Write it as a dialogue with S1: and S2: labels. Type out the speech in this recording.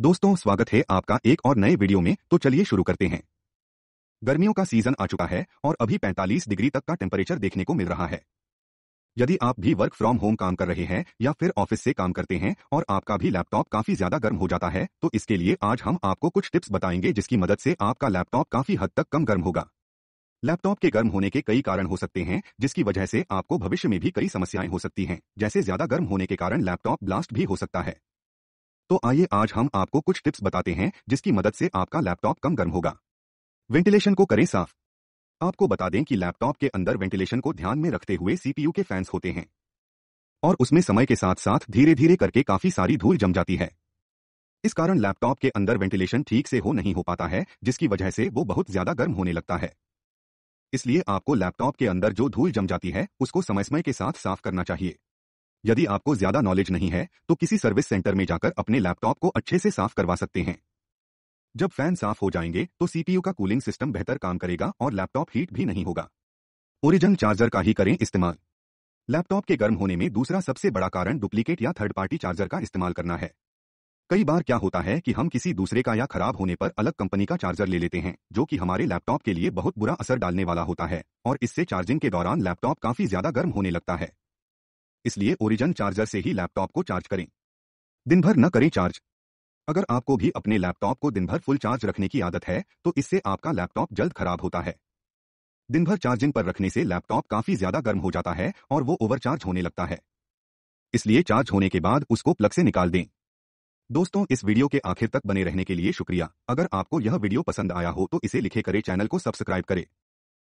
S1: दोस्तों स्वागत है आपका एक और नए वीडियो में तो चलिए शुरू करते हैं गर्मियों का सीजन आ चुका है और अभी 45 डिग्री तक का टेम्परेचर देखने को मिल रहा है यदि आप भी वर्क फ्रॉम होम काम कर रहे हैं या फिर ऑफिस से काम करते हैं और आपका भी लैपटॉप काफी ज्यादा गर्म हो जाता है तो इसके लिए आज हम आपको कुछ टिप्स बताएंगे जिसकी मदद से आपका लैपटॉप काफी हद तक कम गर्म होगा लैपटॉप के गर्म होने के कई कारण हो सकते हैं जिसकी वजह से आपको भविष्य में भी कई समस्याएं हो सकती हैं जैसे ज्यादा गर्म होने के कारण लैपटॉप ब्लास्ट भी हो सकता है तो आइए आज हम आपको कुछ टिप्स बताते हैं जिसकी मदद से आपका लैपटॉप कम गर्म होगा वेंटिलेशन को करें साफ आपको बता दें कि लैपटॉप के अंदर वेंटिलेशन को ध्यान में रखते हुए सीपीयू के फैंस होते हैं और उसमें समय के साथ साथ धीरे धीरे करके काफी सारी धूल जम जाती है इस कारण लैपटॉप के अंदर वेंटिलेशन ठीक से हो नहीं हो पाता है जिसकी वजह से वो बहुत ज्यादा गर्म होने लगता है इसलिए आपको लैपटॉप के अंदर जो धूल जम जाती है उसको समय समय के साथ साफ करना चाहिए यदि आपको ज्यादा नॉलेज नहीं है तो किसी सर्विस सेंटर में जाकर अपने लैपटॉप को अच्छे से साफ करवा सकते हैं जब फैन साफ हो जाएंगे तो सीपीयू का कूलिंग सिस्टम बेहतर काम करेगा और लैपटॉप हीट भी नहीं होगा ओरिजिनल चार्जर का ही करें इस्तेमाल लैपटॉप के गर्म होने में दूसरा सबसे बड़ा कारण डुप्लीकेट या थर्ड पार्टी चार्जर का इस्तेमाल करना है कई बार क्या होता है कि हम किसी दूसरे का या खराब होने पर अलग कंपनी का चार्जर ले लेते हैं जो कि हमारे लैपटॉप के लिए बहुत बुरा असर डालने वाला होता है और इससे चार्जिंग के दौरान लैपटॉप काफी ज्यादा गर्म होने लगता है इसलिए ओरिजन चार्जर से ही लैपटॉप को चार्ज करें दिन भर न करें चार्ज अगर आपको भी अपने लैपटॉप को दिन भर फुल चार्ज रखने की आदत है तो इससे आपका लैपटॉप जल्द खराब होता है दिन भर चार्जिंग पर रखने से लैपटॉप काफी ज्यादा गर्म हो जाता है और वो ओवरचार्ज होने लगता है इसलिए चार्ज होने के बाद उसको प्लग से निकाल दें दोस्तों इस वीडियो के आखिर तक बने रहने के लिए शुक्रिया अगर आपको यह वीडियो पसंद आया हो तो इसे लिखे करें चैनल को सब्सक्राइब करें